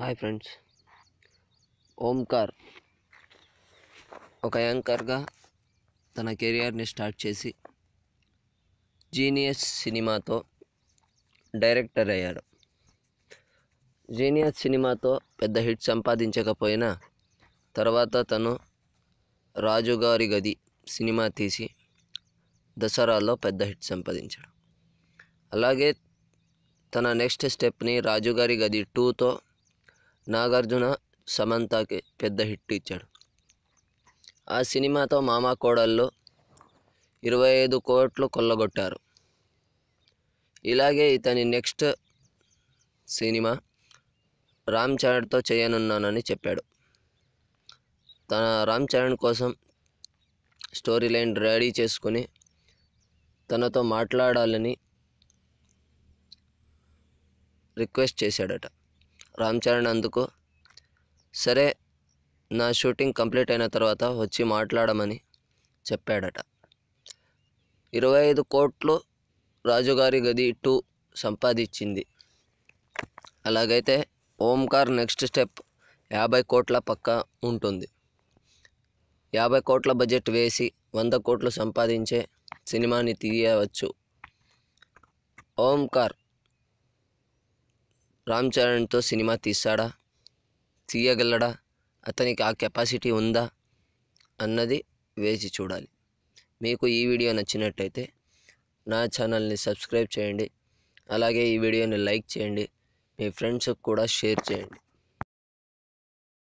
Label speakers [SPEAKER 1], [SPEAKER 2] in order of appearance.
[SPEAKER 1] hi friends Omkar ఒక యాంకర్గా తన కెరియర్ని స్టార్ట్ చేసి జీనియస్ సినిమాతో డైరెక్టర్ అయ్యాడు జీనియస్ సినిమాతో పెద్ద హిట్ సంపాదించకపోయినా తర్వాత తను రాజుగారి గది సినిమా తీసి దసరాలో పెద్ద హిట్ సంపాదించాడు అలాగే తన నెక్స్ట్ స్టెప్ని రాజుగారి గది టూతో నాగార్జున సమంతకి పెద్ద హిట్ ఇచ్చాడు ఆ సినిమాతో మామ కోడల్లో ఇరవై ఐదు కోట్లు కొల్లగొట్టారు ఇలాగే ఇతని నెక్స్ట్ సినిమా రామ్ చరణ్తో చేయనున్నానని చెప్పాడు తన రామ్ చరణ్ కోసం స్టోరీ లైన్ రెడీ చేసుకుని తనతో మాట్లాడాలని రిక్వెస్ట్ చేశాడట రామ్ చరణ్ అందుకు సరే నా షూటింగ్ కంప్లీట్ అయిన తర్వాత వచ్చి మాట్లాడమని చెప్పాడట ఇరవై ఐదు కోట్లు రాజుగారి గది టూ సంపాదించింది అలాగైతే ఓంకార్ నెక్స్ట్ స్టెప్ యాభై కోట్ల పక్క ఉంటుంది యాభై కోట్ల బడ్జెట్ వేసి వంద కోట్లు సంపాదించే సినిమాని తీయవచ్చు ఓంకార్ రామ్ చరణ్తో సినిమా తీస్తాడా తీయగలడా అతనికి ఆ కెపాసిటీ ఉందా అన్నది వేచి చూడాలి మీకు ఈ వీడియో నచ్చినట్టయితే నా ఛానల్ని సబ్స్క్రైబ్ చేయండి అలాగే ఈ వీడియోని లైక్ చేయండి మీ ఫ్రెండ్స్కి కూడా షేర్ చేయండి